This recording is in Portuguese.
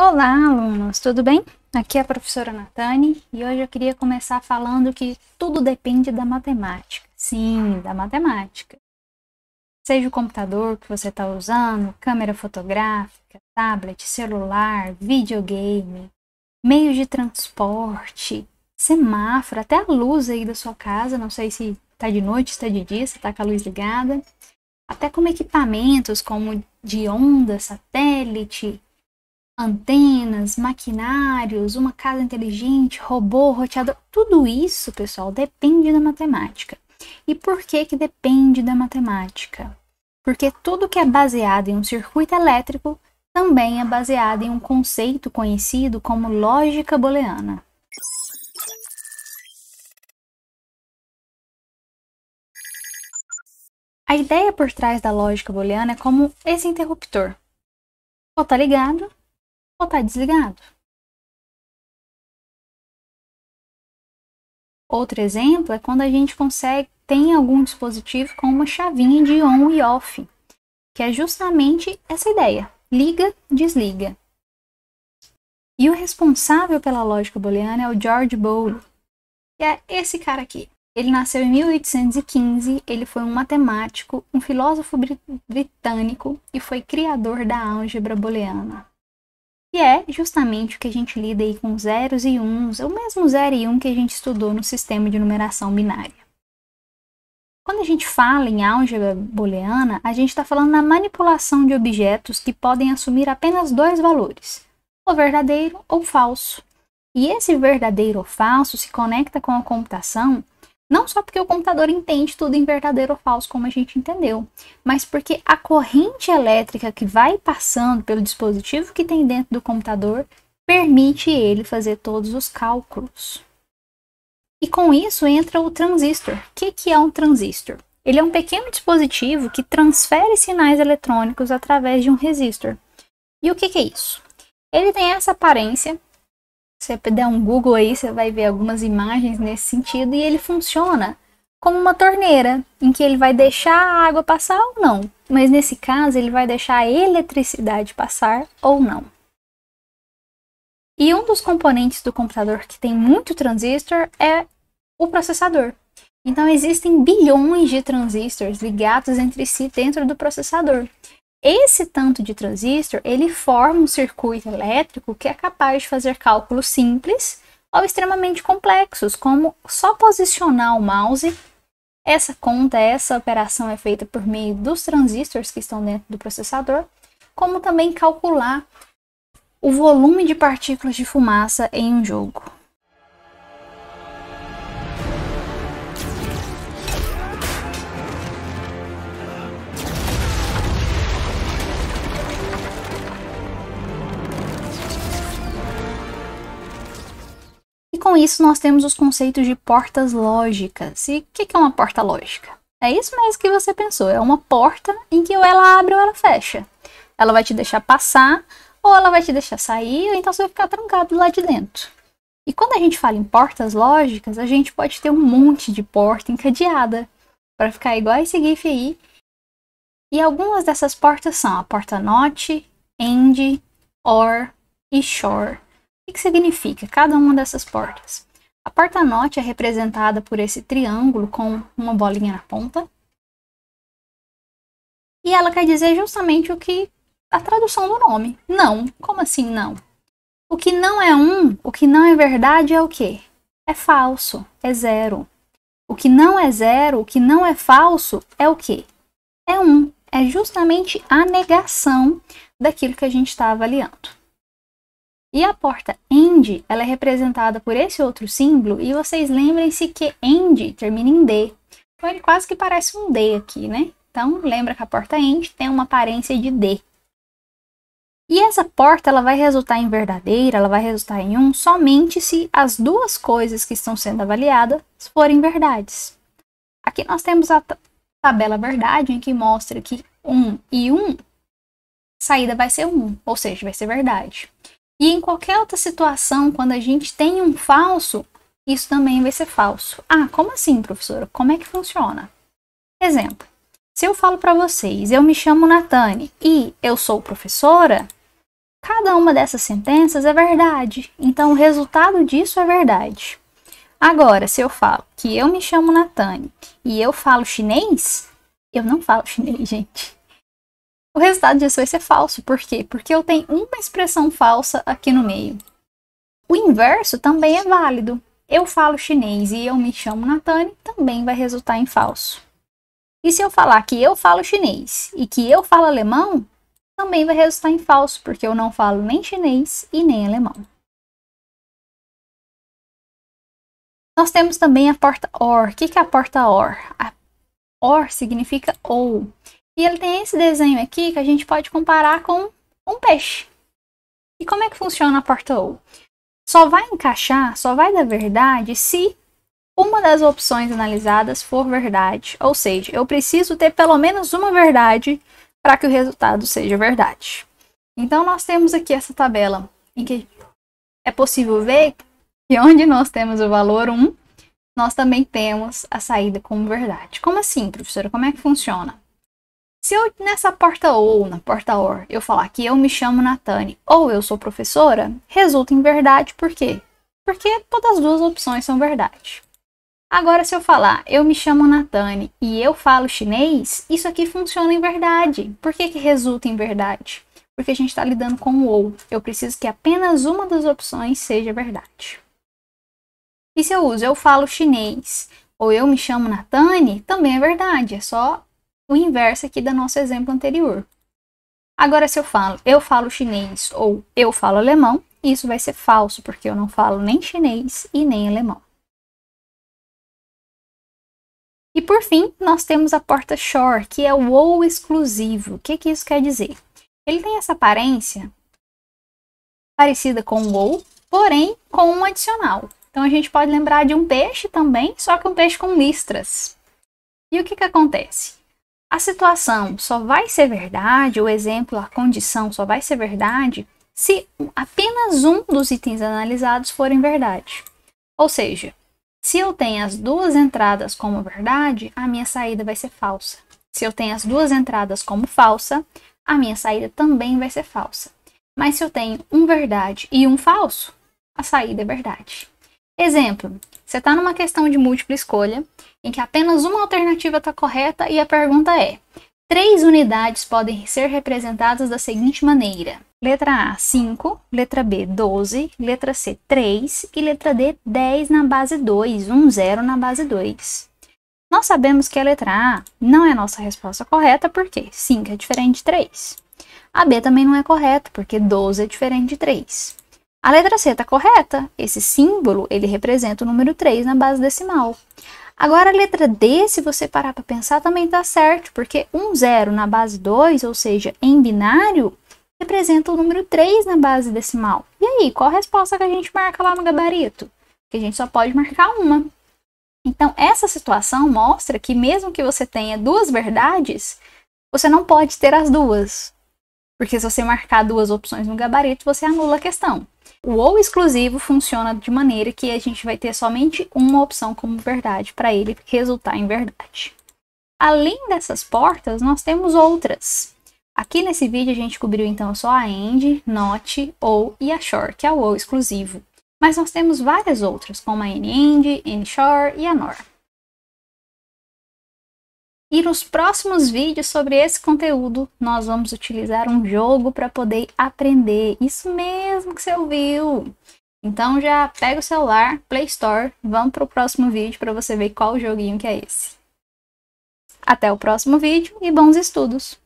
Olá, alunos, tudo bem? Aqui é a professora Natane e hoje eu queria começar falando que tudo depende da matemática. Sim, da matemática. Seja o computador que você está usando, câmera fotográfica, tablet, celular, videogame, meios de transporte, semáforo, até a luz aí da sua casa, não sei se está de noite, está de dia, se está com a luz ligada, até como equipamentos como de onda, satélite, antenas, maquinários, uma casa inteligente, robô, roteador, tudo isso, pessoal, depende da matemática. E por que que depende da matemática? Porque tudo que é baseado em um circuito elétrico também é baseado em um conceito conhecido como lógica booleana. A ideia por trás da lógica booleana é como esse interruptor. Ou tá ligado ou está desligado. Outro exemplo é quando a gente consegue tem algum dispositivo com uma chavinha de on e off, que é justamente essa ideia: liga, desliga. E o responsável pela lógica booleana é o George Bowley, que é esse cara aqui. Ele nasceu em 1815, ele foi um matemático, um filósofo britânico e foi criador da álgebra booleana que é justamente o que a gente lida aí com zeros e uns, o mesmo zero e um que a gente estudou no sistema de numeração binária. Quando a gente fala em álgebra booleana, a gente está falando na manipulação de objetos que podem assumir apenas dois valores, o verdadeiro ou falso. E esse verdadeiro ou falso se conecta com a computação não só porque o computador entende tudo em verdadeiro ou falso, como a gente entendeu, mas porque a corrente elétrica que vai passando pelo dispositivo que tem dentro do computador permite ele fazer todos os cálculos. E com isso entra o transistor. O que, que é um transistor? Ele é um pequeno dispositivo que transfere sinais eletrônicos através de um resistor. E o que, que é isso? Ele tem essa aparência se você der um Google aí, você vai ver algumas imagens nesse sentido e ele funciona como uma torneira, em que ele vai deixar a água passar ou não. Mas nesse caso, ele vai deixar a eletricidade passar ou não. E um dos componentes do computador que tem muito transistor é o processador. Então existem bilhões de transistores ligados entre si dentro do processador. Esse tanto de transistor, ele forma um circuito elétrico que é capaz de fazer cálculos simples ou extremamente complexos, como só posicionar o mouse. Essa conta, essa operação é feita por meio dos transistores que estão dentro do processador, como também calcular o volume de partículas de fumaça em um jogo. com isso, nós temos os conceitos de portas lógicas. E o que, que é uma porta lógica? É isso mesmo que você pensou, é uma porta em que ou ela abre ou ela fecha. Ela vai te deixar passar, ou ela vai te deixar sair, ou então você vai ficar trancado lá de dentro. E quando a gente fala em portas lógicas, a gente pode ter um monte de porta encadeada para ficar igual esse GIF aí. E algumas dessas portas são a porta not, end, or e shore. O que significa cada uma dessas portas? A porta norte é representada por esse triângulo com uma bolinha na ponta. E ela quer dizer justamente o que a tradução do nome. Não. Como assim não? O que não é um, o que não é verdade é o quê? É falso, é zero. O que não é zero, o que não é falso é o quê? É um. É justamente a negação daquilo que a gente está avaliando. E a porta end, ela é representada por esse outro símbolo, e vocês lembrem-se que end termina em D. Então ele quase que parece um D aqui, né? Então lembra que a porta end tem uma aparência de D. E essa porta ela vai resultar em verdadeira, ela vai resultar em um somente se as duas coisas que estão sendo avaliadas forem verdades. Aqui nós temos a tabela verdade em que mostra que 1 e 1 saída vai ser 1, ou seja, vai ser verdade. E em qualquer outra situação, quando a gente tem um falso, isso também vai ser falso. Ah, como assim, professora? Como é que funciona? Exemplo. Se eu falo para vocês, eu me chamo Natane e eu sou professora, cada uma dessas sentenças é verdade. Então, o resultado disso é verdade. Agora, se eu falo que eu me chamo Natane e eu falo chinês, eu não falo chinês, gente o resultado disso vai ser falso. Por quê? Porque eu tenho uma expressão falsa aqui no meio. O inverso também é válido. Eu falo chinês e eu me chamo Natane, também vai resultar em falso. E se eu falar que eu falo chinês e que eu falo alemão, também vai resultar em falso, porque eu não falo nem chinês e nem alemão. Nós temos também a porta OR. O que é a porta OR? A OR significa OU. E ele tem esse desenho aqui que a gente pode comparar com um peixe. E como é que funciona a porta O? Só vai encaixar, só vai dar verdade se uma das opções analisadas for verdade. Ou seja, eu preciso ter pelo menos uma verdade para que o resultado seja verdade. Então, nós temos aqui essa tabela em que é possível ver que onde nós temos o valor 1, nós também temos a saída como verdade. Como assim, professora? Como é que funciona? Se eu nessa porta ou na porta or eu falar que eu me chamo Natane ou eu sou professora, resulta em verdade por quê? Porque todas as duas opções são verdade. Agora, se eu falar eu me chamo Natane e eu falo chinês, isso aqui funciona em verdade. Por que, que resulta em verdade? Porque a gente está lidando com o ou. Eu preciso que apenas uma das opções seja verdade. E se eu uso eu falo chinês ou eu me chamo Natane, também é verdade. É só o inverso aqui do nosso exemplo anterior. Agora, se eu falo eu falo chinês ou eu falo alemão, isso vai ser falso, porque eu não falo nem chinês e nem alemão. E por fim, nós temos a porta shore, que é o ou exclusivo. O que, que isso quer dizer? Ele tem essa aparência parecida com o ou, porém com um adicional. Então a gente pode lembrar de um peixe também, só que um peixe com listras. E o que, que acontece? A situação só vai ser verdade, o exemplo, a condição só vai ser verdade se apenas um dos itens analisados forem verdade. Ou seja, se eu tenho as duas entradas como verdade, a minha saída vai ser falsa. Se eu tenho as duas entradas como falsa, a minha saída também vai ser falsa. Mas se eu tenho um verdade e um falso, a saída é verdade. Exemplo: você está numa questão de múltipla escolha, em que apenas uma alternativa está correta e a pergunta é: três unidades podem ser representadas da seguinte maneira: letra A, 5, letra B, 12, letra C, 3 e letra D, 10 na base 2, 1, 0 na base 2. Nós sabemos que a letra A não é a nossa resposta correta, porque 5 é diferente de 3. A B também não é correta, porque 12 é diferente de 3. A letra C está correta. Esse símbolo, ele representa o número 3 na base decimal. Agora, a letra D, se você parar para pensar, também está certo, porque um zero na base 2, ou seja, em binário, representa o número 3 na base decimal. E aí, qual a resposta que a gente marca lá no gabarito? Que a gente só pode marcar uma. Então, essa situação mostra que mesmo que você tenha duas verdades, você não pode ter as duas. Porque se você marcar duas opções no gabarito, você anula a questão. O ou exclusivo funciona de maneira que a gente vai ter somente uma opção como verdade para ele resultar em verdade. Além dessas portas, nós temos outras. Aqui nesse vídeo a gente cobriu então só a end, not, ou e a shore, que é o ou exclusivo. Mas nós temos várias outras, como a n-end, n e a nor. E nos próximos vídeos sobre esse conteúdo, nós vamos utilizar um jogo para poder aprender. Isso mesmo que você ouviu. Então já pega o celular, Play Store, vamos para o próximo vídeo para você ver qual joguinho que é esse. Até o próximo vídeo e bons estudos!